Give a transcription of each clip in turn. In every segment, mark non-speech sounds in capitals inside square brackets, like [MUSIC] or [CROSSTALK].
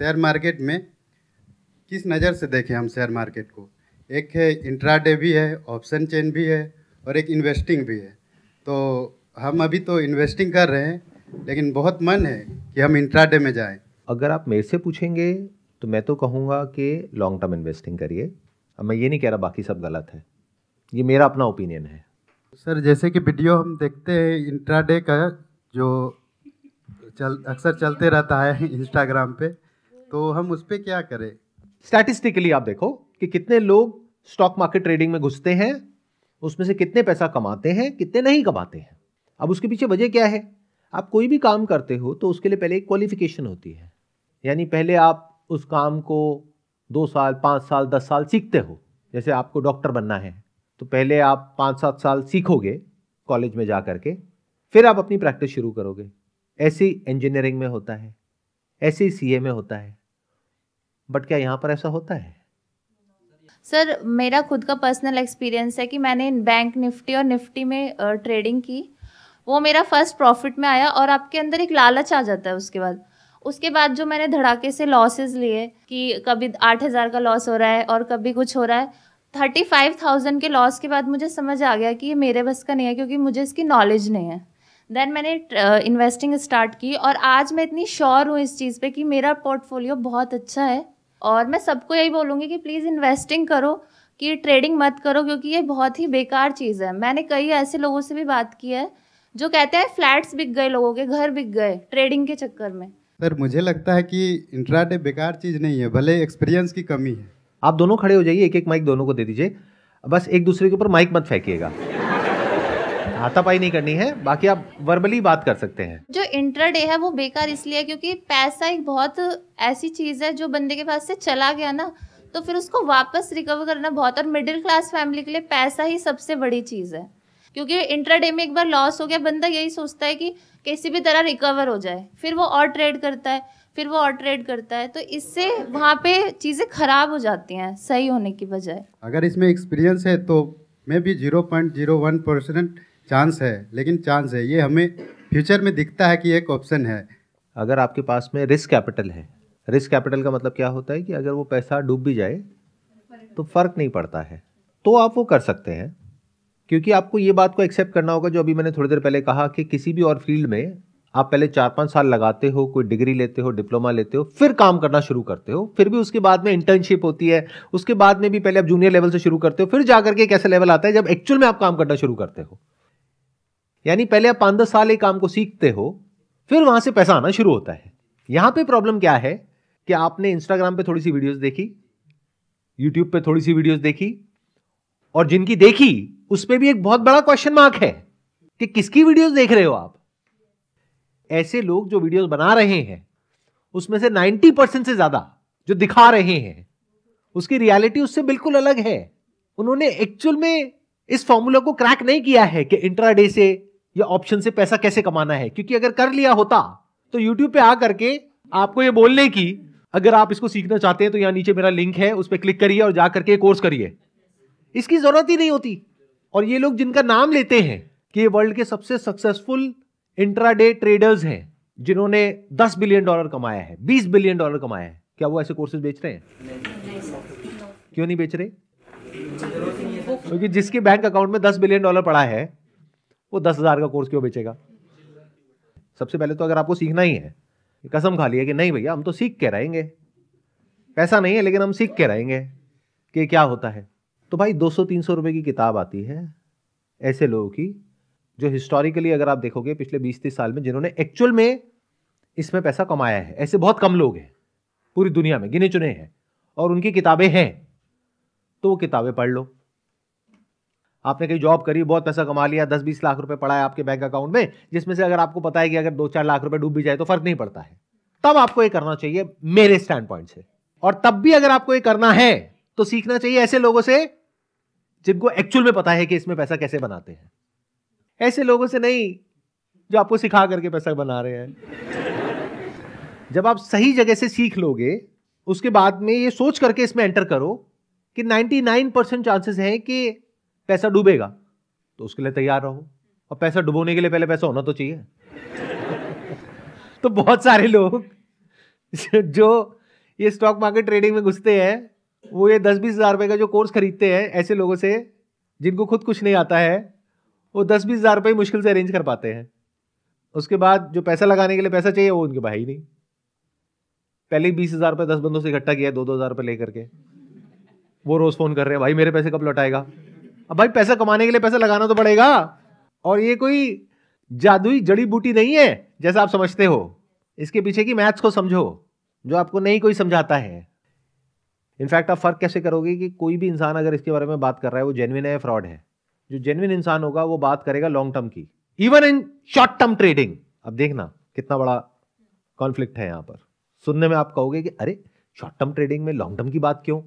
share market में किस नज़र से देखें हम शेयर मार्केट को एक है इंट्राडे भी है ऑप्शन चेन भी है और एक इन्वेस्टिंग भी है तो हम अभी तो इन्वेस्टिंग कर रहे हैं लेकिन बहुत मन है कि हम इंट्राडे में जाएं अगर आप मेरे से पूछेंगे तो मैं तो कहूँगा कि लॉन्ग टर्म इन्वेस्टिंग करिए अब मैं ये नहीं कह रहा बाकी सब गलत है ये मेरा अपना ओपिनियन है सर जैसे कि वीडियो हम देखते हैं इंट्राडे का जो चल अक्सर चलते रहता है इंस्टाग्राम पे तो हम उस पर क्या करें स्टैटिस्टिकली आप देखो कि कितने लोग स्टॉक मार्केट ट्रेडिंग में घुसते हैं उसमें से कितने पैसा कमाते हैं कितने नहीं कमाते हैं अब उसके पीछे वजह क्या है आप कोई भी काम करते हो तो उसके लिए पहले एक क्वालिफिकेशन होती है यानी पहले आप उस काम को दो साल पाँच साल दस साल सीखते हो जैसे आपको डॉक्टर बनना है तो पहले आप पाँच सात साल सीखोगे कॉलेज में जा करके फिर आप अपनी प्रैक्टिस शुरू करोगे ऐसे इंजीनियरिंग में होता है ऐसे ही सी में होता है बट क्या यहाँ पर ऐसा होता है सर मेरा खुद का पर्सनल एक्सपीरियंस है कि मैंने बैंक निफ्टी और निफ्टी में ट्रेडिंग की वो मेरा फर्स्ट प्रॉफिट में आया और आपके अंदर एक लालच आ जाता है उसके बाद उसके बाद जो मैंने धड़ाके से लॉसेज लिए कि कभी आठ हज़ार का लॉस हो रहा है और कभी कुछ हो रहा है थर्टी फाइव थाउजेंड के लॉस के बाद मुझे समझ आ गया कि ये मेरे बस का नहीं है क्योंकि मुझे इसकी नॉलेज नहीं है देन मैंने इन्वेस्टिंग स्टार्ट की और आज मैं इतनी श्योर हूँ इस चीज़ पे कि मेरा पोर्टफोलियो बहुत अच्छा है और मैं सबको यही बोलूँगी कि प्लीज़ इन्वेस्टिंग करो कि ट्रेडिंग मत करो क्योंकि ये बहुत ही बेकार चीज़ है मैंने कई ऐसे लोगों से भी बात की है जो कहते हैं फ्लैट्स बिक गए लोगों के घर बिक गए ट्रेडिंग के चक्कर में सर मुझे लगता है कि इंट्राडे बेकार चीज़ नहीं है भले एक्सपीरियंस की कमी है आप दोनों खड़े हो जाइए एक एक माइक दोनों को दे दीजिए बस एक दूसरे के ऊपर माइक मत फेंकीेगा हाथापाई नहीं करनी है बाकी आप वर्बली बात कर सकते हैं जो इंटरडे है वो बेकार इसलिए क्योंकि पैसा एक बहुत ऐसी चीज़ है जो बंदे के पास से चला गया ना तो फिर उसको वापस रिकवर करना बहुत और मिडिल क्लास फैमिली के लिए पैसा ही सबसे बड़ी चीज़ है क्योंकि इंटरडे में एक बार लॉस हो गया बंदा यही सोचता है कि किसी भी तरह रिकवर हो जाए फिर वो और ट्रेड करता है फिर वो और ट्रेड करता है तो इससे वहाँ पे चीज़ें खराब हो जाती हैं सही होने की बजाय अगर इसमें एक्सपीरियंस है तो मैं भी zero point zero one percent chance है लेकिन चांस है ये हमें फ्यूचर में दिखता है कि एक ऑप्शन है अगर आपके पास में रिस्क कैपिटल है रिस्क कैपिटल का मतलब क्या होता है कि अगर वो पैसा डूब भी जाए तो फ़र्क नहीं पड़ता है तो आप वो कर सकते हैं क्योंकि आपको ये बात को एक्सेप्ट करना होगा जो अभी मैंने थोड़ी देर पहले कहा कि किसी भी और फील्ड में आप पहले चार पाँच साल लगाते हो कोई डिग्री लेते हो डिप्लोमा लेते हो फिर काम करना शुरू करते हो फिर भी उसके बाद में इंटर्नशिप होती है उसके बाद में भी पहले आप जूनियर लेवल से शुरू करते हो फिर जाकर के कैसे लेवल आता है जब एक्चुअल में आप काम करना शुरू करते हो यानी पहले आप पांच दस साल एक काम को सीखते हो फिर वहां से पैसा आना शुरू होता है यहां पे प्रॉब्लम क्या है कि आपने इंस्टाग्राम पे थोड़ी सी वीडियोस देखी यूट्यूब पे थोड़ी सी वीडियोस देखी और जिनकी देखी उस पर भी एक बहुत बड़ा क्वेश्चन मार्क है कि किसकी वीडियोस देख रहे हो आप ऐसे लोग जो वीडियोस बना रहे हैं उसमें से 90 परसेंट से ज्यादा जो दिखा रहे हैं उसकी रियलिटी उससे बिल्कुल अलग है उन्होंने एक्चुअल में इस फॉर्मूला को क्रैक नहीं किया है कि इंट्राडे से या ऑप्शन से पैसा कैसे कमाना है क्योंकि अगर कर लिया होता तो यूट्यूब पे आकर के आपको ये बोलने की अगर आप इसको सीखना चाहते हैं तो यहाँ नीचे मेरा लिंक है उस पर क्लिक करिए और जा करके कोर्स करिए इसकी जरूरत ही नहीं होती और ये लोग जिनका नाम लेते हैं कि ये वर्ल्ड के सबसे सक्सेसफुल इंट्राडे ट्रेडर्स हैं जिन्होंने 10 बिलियन डॉलर कमाया है 20 बिलियन डॉलर कमाया है क्या वो ऐसे कोर्सेज बेच रहे हैं क्यों नहीं बेच रहे क्योंकि जिसके बैंक अकाउंट में 10 बिलियन डॉलर पड़ा है वो दस हज़ार का कोर्स क्यों बेचेगा सबसे पहले तो अगर आपको सीखना ही है कसम खा ली है कि नहीं भैया हम तो सीख के रहेंगे पैसा नहीं है लेकिन हम सीख के रहेंगे कि क्या होता है तो भाई 200-300 रुपए की किताब आती है ऐसे लोगों की जो हिस्टोरिकली अगर आप देखोगे पिछले 20-30 साल में जिन्होंने एक्चुअल में इसमें पैसा कमाया है ऐसे बहुत कम लोग हैं पूरी दुनिया में गिने चुने हैं और उनकी किताबें हैं तो वो किताबें पढ़ लो आपने कहीं जॉब करी बहुत पैसा कमा लिया दस बीस लाख रुपए पड़ा है आपके बैंक अकाउंट में जिसमें से अगर आपको पता है कि अगर दो चार लाख रुपए डूब भी जाए तो फर्क नहीं पड़ता है तब आपको ये करना चाहिए मेरे स्टैंड पॉइंट से और तब भी अगर आपको ये करना है तो सीखना चाहिए ऐसे लोगों से जिनको एक्चुअल में पता है कि इसमें पैसा कैसे बनाते हैं ऐसे लोगों से नहीं जो आपको सिखा करके पैसा बना रहे हैं जब आप सही जगह से सीख लोगे उसके बाद में ये सोच करके इसमें एंटर करो कि 99 परसेंट चांसेस हैं कि पैसा डूबेगा तो उसके लिए तैयार रहो और पैसा डुबोने के लिए पहले पैसा होना तो चाहिए [LAUGHS] तो बहुत सारे लोग [LAUGHS] जो ये स्टॉक मार्केट ट्रेडिंग में घुसते हैं वो ये दस बीस हज़ार रुपये का जो कोर्स खरीदते हैं ऐसे लोगों से जिनको खुद कुछ नहीं आता है वो दस बीस हज़ार रुपये मुश्किल से अरेंज कर पाते हैं उसके बाद जो पैसा लगाने के लिए पैसा चाहिए वो उनके भाई नहीं पहले ही बीस हज़ार रुपये दस बंदों से इकट्ठा किया दो दो हज़ार रुपये लेकर के वो रोज़ फ़ोन कर रहे हैं भाई मेरे पैसे कब लौटाएगा अब भाई पैसा कमाने के लिए पैसा लगाना तो पड़ेगा और ये कोई जादुई जड़ी बूटी नहीं है जैसा आप समझते हो इसके पीछे की मैथ्स को समझो जो आपको नहीं कोई समझाता है इनफैक्ट आप फ़र्क कैसे करोगे कि कोई भी इंसान अगर इसके बारे में बात कर रहा है वो जेनविन है फ्रॉड है जो जेनविन इंसान होगा वो बात करेगा लॉन्ग टर्म की even in short term trading अब देखना कितना बड़ा कॉन्फ्लिक्ट है यहां पर सुनने में आप कहोगे कि अरे शॉर्ट टर्म ट्रेडिंग में लॉन्ग टर्म की बात क्यों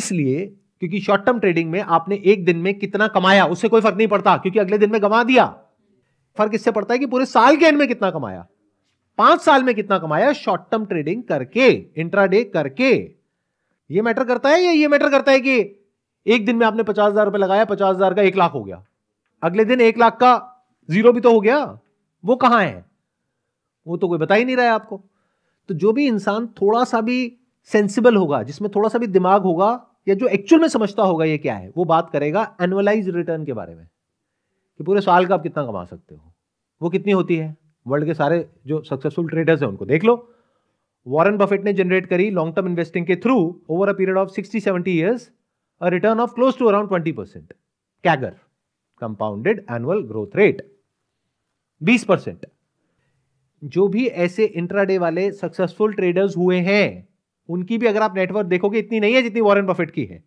इसलिए क्योंकि शॉर्ट टर्म ट्रेडिंग में आपने एक दिन में कितना कमाया उससे कोई फर्क नहीं पड़ता क्योंकि अगले दिन में गंवा दिया फर्क इससे पड़ता है कि पूरे साल के एंड में कितना कमाया पांच साल में कितना कमाया शॉर्ट टर्म ट्रेडिंग करके इंट्राडे करके ये मैटर करता है या ये मैटर करता है कि एक दिन में आपने पचास हजार रुपए लगाया पचास हजार का एक लाख हो गया अगले दिन एक लाख का जीरो भी तो हो गया वो कहां है वो तो कोई बता ही नहीं रहा है आपको तो जो भी इंसान थोड़ा सा भी सेंसिबल होगा जिसमें थोड़ा सा भी दिमाग होगा या जो एक्चुअल में समझता होगा ये क्या है वो बात करेगा एनुअलाइज रिटर्न के बारे में कि पूरे साल का आप कितना कमा सकते हो वो कितनी होती है वर्ल्ड के सारे जो सक्सेसफुल ट्रेडर्स हैं उनको देख लो वॉरेन बफेट ने जनरेट करी लॉन्ग टर्म इन्वेस्टिंग के through over a period of sixty seventy years a return of close to around twenty percent CAGR compounded annual growth rate बीस परसेंट जो भी ऐसे इंट्राडे वाले सक्सेसफुल ट्रेडर्स हुए हैं उनकी भी अगर आप नेटवर्क देखोगे इतनी नहीं है जितनी वॉरेन बफेट की है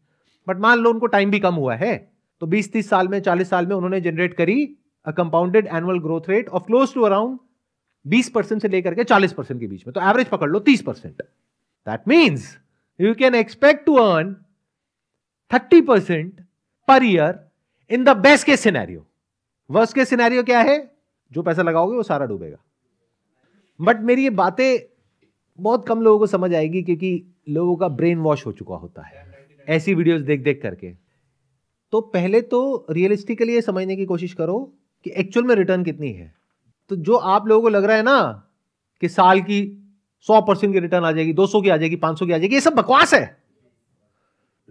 बट मान लो उनको टाइम भी कम हुआ है तो 20 तीस साल में 40 साल में उन्होंने जनरेट करी a compounded annual growth rate of close to around 20 percent से लेकर के 40 परसेंट के बीच में तो एवरेज पकड़ लो 30 percent that means you can expect to earn 30 percent per year in the best case scenario worst case scenario क्या है जो पैसा लगाओगे वो सारा डूबेगा बट मेरी ये बातें बहुत कम लोगों को समझ आएगी क्योंकि लोगों का ब्रेन वॉश हो चुका होता है ऐसी वीडियोस देख देख करके तो पहले तो रियलिस्टिकली ये समझने की कोशिश करो कि एक्चुअल में रिटर्न कितनी है तो जो आप लोगों को लग रहा है ना कि साल की सौ परसेंट की रिटर्न आ जाएगी दो सौ की आ जाएगी पांच सौ की आ जाएगी ये सब बकवास है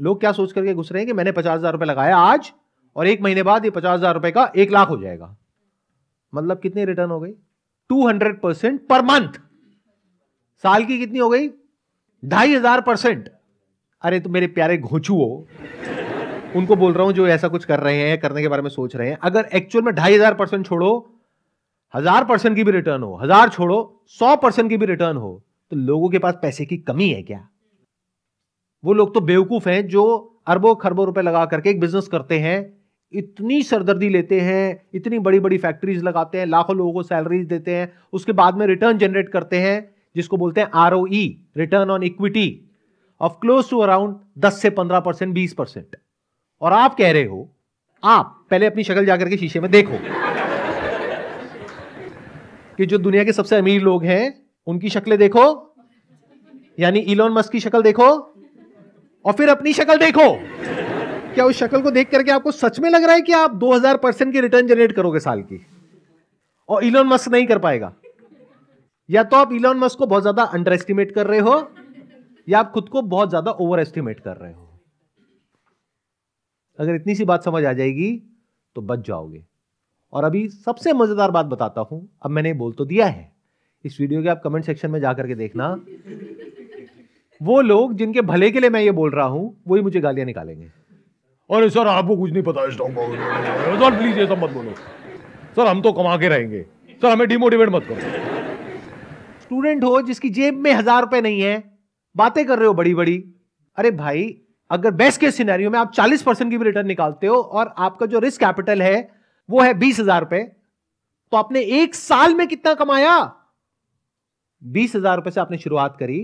लोग क्या सोच करके घुस रहे हैं कि मैंने पचास हजार रुपये लगाया आज और एक महीने बाद ये पचास हजार रुपये का एक लाख हो जाएगा मतलब कितनी रिटर्न हो गई two hundred percent per month साल की कितनी हो गई ढाई हजार परसेंट अरे तो मेरे प्यारे घोचू हो उनको बोल रहा हूं जो ऐसा कुछ कर रहे हैं करने के बारे में सोच रहे हैं अगर एक्चुअल में ढाई हजार परसेंट छोड़ो हजार परसेंट की भी रिटर्न हो हजार छोड़ो सौ परसेंट की भी रिटर्न हो तो लोगों के पास पैसे की कमी है क्या वो लोग तो बेवकूफ हैं जो अरबों खरबों रुपए लगा करके एक बिजनेस करते हैं इतनी सरदर्दी लेते हैं इतनी बड़ी बड़ी फैक्ट्रीज लगाते हैं लाखों लोगों को सैलरीज देते हैं उसके बाद में रिटर्न जनरेट करते हैं जिसको बोलते हैं R return on equity of close to around दस से पंद्रह परसेंट बीस परसेंट और आप कह रहे हो आप पहले अपनी शक्ल जाकर के शीशे में देखो कि जो दुनिया के सबसे अमीर लोग हैं उनकी शक्लें देखो यानी इलोन मस्क की शक्ल देखो और फिर अपनी शक्ल देखो क्या उस शक्ल को देख करके आपको सच में लग रहा है कि आप 2000 परसेंट की रिटर्न जनरेट करोगे साल की और इलोन मस्क नहीं कर पाएगा या तो आप इलॉन मस्क को बहुत ज्यादा अंडर एस्टिमेट कर रहे हो या आप खुद को बहुत ज्यादा ओवर एस्टिमेट कर रहे हो अगर इतनी सी बात समझ आ जाएगी तो बच जाओगे और अभी सबसे मजेदार बात बताता हूं अब मैंने बोल तो दिया है इस वीडियो के आप कमेंट सेक्शन में जाकर के देखना वो लोग जिनके भले के लिए मैं ये बोल रहा हूं वही मुझे गालियां निकालेंगे अरे सर आपको कुछ नहीं पता सर प्लीज ये सब मत बोलो सर हम तो कमा के रहेंगे सर हमें डिमोटिवेट मत करो स्टूडेंट हो जिसकी जेब में हजार रुपए नहीं है बातें कर रहे हो बड़ी बड़ी अरे भाई अगर बेस्ट केस सिनेरियो में आप 40 परसेंट की भी रिटर्न निकालते हो और आपका जो रिस्क कैपिटल है वो है बीस हजार रुपए तो आपने एक साल में कितना कमाया बीस हजार रुपए से आपने शुरुआत करी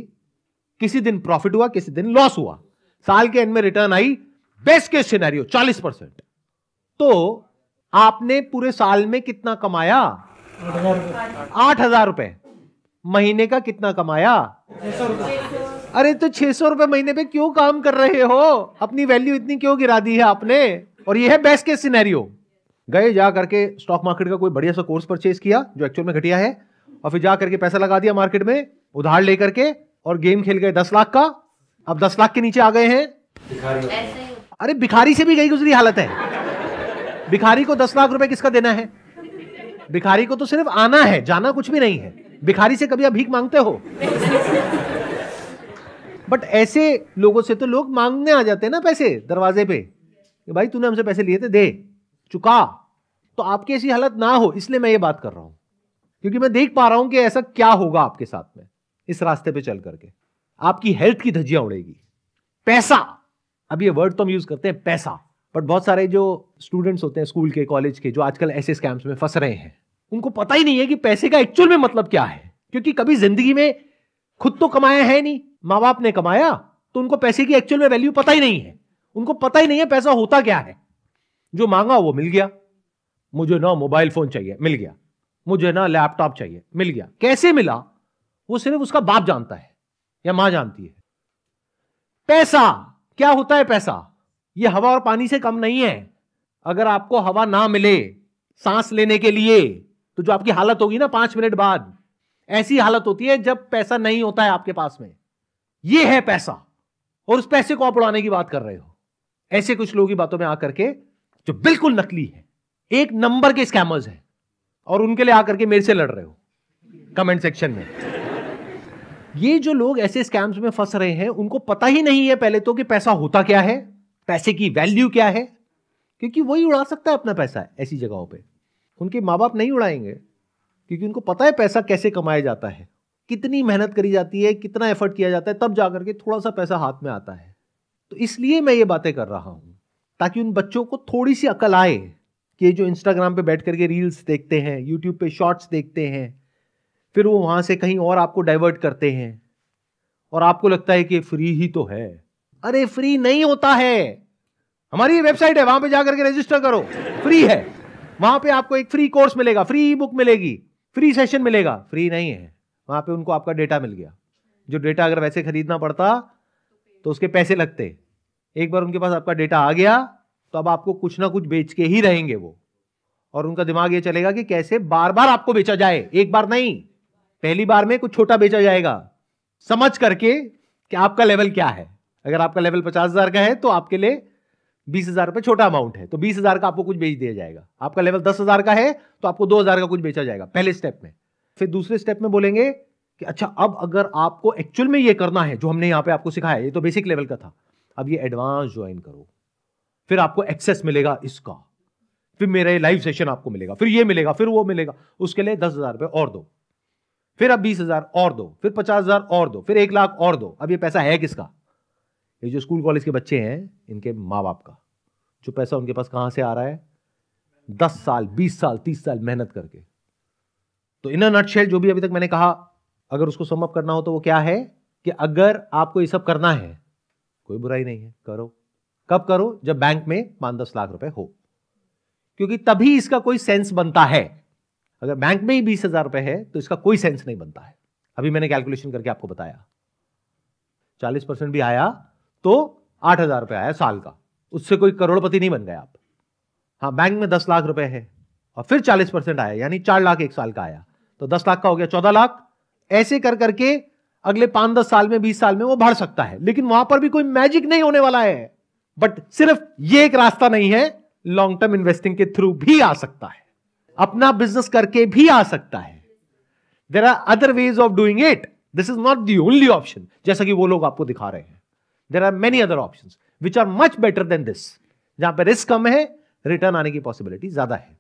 किसी दिन प्रॉफिट हुआ किसी दिन लॉस हुआ साल के एंड में रिटर्न आई बेस्ट केस सिनेरियो 40 परसेंट तो आपने पूरे साल में कितना कमाया आठ हजार रुपए महीने का कितना कमाया अरे तो छह सौ रुपए महीने पे क्यों काम कर रहे हो अपनी वैल्यू इतनी क्यों गिरा दी है आपने और यह है बेस्ट केस सिनेरियो गए जा करके स्टॉक मार्केट का कोई बढ़िया सा कोर्स परचेज किया जो एक्चुअल में घटिया है और फिर जा करके पैसा लगा दिया मार्केट में उधार लेकर के और गेम खेल गए दस लाख का अब दस लाख के नीचे आ गए हैं अरे भिखारी से भी गई गुजरी हालत है भिखारी को दस लाख रुपए किसका देना है भिखारी को तो सिर्फ आना है जाना कुछ भी नहीं है भिखारी से कभी आप भीख मांगते हो बट ऐसे लोगों से तो लोग मांगने आ जाते हैं ना पैसे दरवाजे पे कि भाई तूने हमसे पैसे लिए थे दे चुका तो आपकी ऐसी हालत ना हो इसलिए मैं ये बात कर रहा हूं क्योंकि मैं देख पा रहा हूं कि ऐसा क्या होगा आपके साथ में इस रास्ते पे चल करके आपकी हेल्थ की धज्जियां उड़ेगी पैसा अब ये वर्ड तो हम यूज करते हैं पैसा बट बहुत सारे जो स्टूडेंट्स होते हैं स्कूल के कॉलेज के जो आजकल ऐसे स्कैम्स में फंस रहे हैं उनको पता ही नहीं है कि पैसे का एक्चुअल में मतलब क्या है क्योंकि कभी जिंदगी में खुद तो कमाया है नहीं माँ बाप ने कमाया तो उनको पैसे की एक्चुअल में वैल्यू पता ही नहीं है उनको पता ही नहीं है पैसा होता क्या है जो मांगा वो मिल गया मुझे ना मोबाइल फोन चाहिए मिल गया मुझे ना लैपटॉप चाहिए मिल गया कैसे मिला वो सिर्फ उसका बाप जानता है या मां जानती है पैसा क्या होता है पैसा ये हवा और पानी से कम नहीं है अगर आपको हवा ना मिले सांस लेने के लिए तो जो आपकी हालत होगी ना पांच मिनट बाद ऐसी हालत होती है जब पैसा नहीं होता है आपके पास में ये है पैसा और उस पैसे को आप उड़ाने की बात कर रहे हो ऐसे कुछ लोगों की बातों में आकर के जो बिल्कुल नकली है एक नंबर के स्कैमर्स हैं और उनके लिए आकर के मेरे से लड़ रहे हो कमेंट सेक्शन में ये जो लोग ऐसे स्कैम्स में फंस रहे हैं उनको पता ही नहीं है पहले तो कि पैसा होता क्या है पैसे की वैल्यू क्या है क्योंकि वही उड़ा सकता है अपना पैसा ऐसी जगहों पर उनके माँ बाप नहीं उड़ाएंगे क्योंकि उनको पता है पैसा कैसे कमाया जाता है कितनी मेहनत करी जाती है कितना एफर्ट किया जाता है तब जा करके थोड़ा सा पैसा हाथ में आता है तो इसलिए मैं ये बातें कर रहा हूँ ताकि उन बच्चों को थोड़ी सी अकल आए कि जो इंस्टाग्राम पे बैठ करके रील्स देखते हैं यूट्यूब पे शॉर्ट्स देखते हैं फिर वो वहाँ से कहीं और आपको डाइवर्ट करते हैं और आपको लगता है कि फ्री ही तो है अरे फ्री नहीं होता है हमारी वेबसाइट है वहां पे जाकर के रजिस्टर करो फ्री है वहां पे आपको एक फ्री कोर्स मिलेगा फ्री ई बुक मिलेगी फ्री सेशन मिलेगा फ्री नहीं है वहां पे उनको आपका डेटा मिल गया जो डेटा अगर वैसे खरीदना पड़ता तो उसके पैसे लगते एक बार उनके पास आपका डेटा आ गया तो अब आपको कुछ ना कुछ बेच के ही रहेंगे वो और उनका दिमाग ये चलेगा कि कैसे बार बार आपको बेचा जाए एक बार नहीं पहली बार में कुछ छोटा बेचा जाएगा समझ करके कि आपका लेवल क्या है अगर आपका लेवल पचास हजार का है तो आपके लिए बीस हजार रुपये छोटा अमाउंट है तो बीस हजार का आपको कुछ बेच दिया जाएगा आपका लेवल दस हजार का है तो आपको दो हजार का कुछ बेचा जाएगा पहले स्टेप में फिर दूसरे स्टेप में बोलेंगे कि अच्छा अब अगर आपको एक्चुअल में ये करना है जो हमने यहाँ पे आपको सिखाया ये तो बेसिक लेवल का था अब ये एडवांस ज्वाइन करो फिर आपको एक्सेस मिलेगा इसका फिर मेरा ये लाइव सेशन आपको मिलेगा फिर ये मिलेगा फिर वो मिलेगा उसके लिए दस हजार रुपये और दो फिर अब बीस हजार और दो फिर पचास हजार और दो फिर एक लाख और दो अब ये पैसा है किसका ये जो स्कूल कॉलेज के बच्चे हैं इनके माँ बाप का जो पैसा उनके पास कहां से आ रहा है दस साल बीस साल तीस साल मेहनत करके तो इन नटशेल जो भी अभी तक मैंने कहा अगर उसको समअप करना हो तो वो क्या है कि अगर आपको ये सब करना है कोई बुराई नहीं है करो कब करो जब बैंक में पांच दस लाख रुपए हो क्योंकि तभी इसका कोई सेंस बनता है अगर बैंक में ही बीस हजार रुपए है तो इसका कोई सेंस नहीं बनता है अभी मैंने कैलकुलेशन करके आपको बताया चालीस परसेंट भी आया तो आठ हजार रुपए आया साल का उससे कोई करोड़पति नहीं बन गए आप हाँ बैंक में दस लाख रुपए है और फिर चालीस परसेंट आया यानी चार लाख एक साल का आया तो दस लाख का हो गया चौदह लाख ऐसे कर करके अगले पांच दस साल में बीस साल में वो बढ़ सकता है लेकिन वहां पर भी कोई मैजिक नहीं होने वाला है बट सिर्फ ये एक रास्ता नहीं है लॉन्ग टर्म इन्वेस्टिंग के थ्रू भी आ सकता है अपना बिजनेस करके भी आ सकता है there are other ways of doing it this is not the only option जैसा कि वो लोग आपको दिखा रहे हैं there are many other option which are much better than this जहां पर रिस्क कम है रिटर्न आने की पॉसिबिलिटी ज्यादा है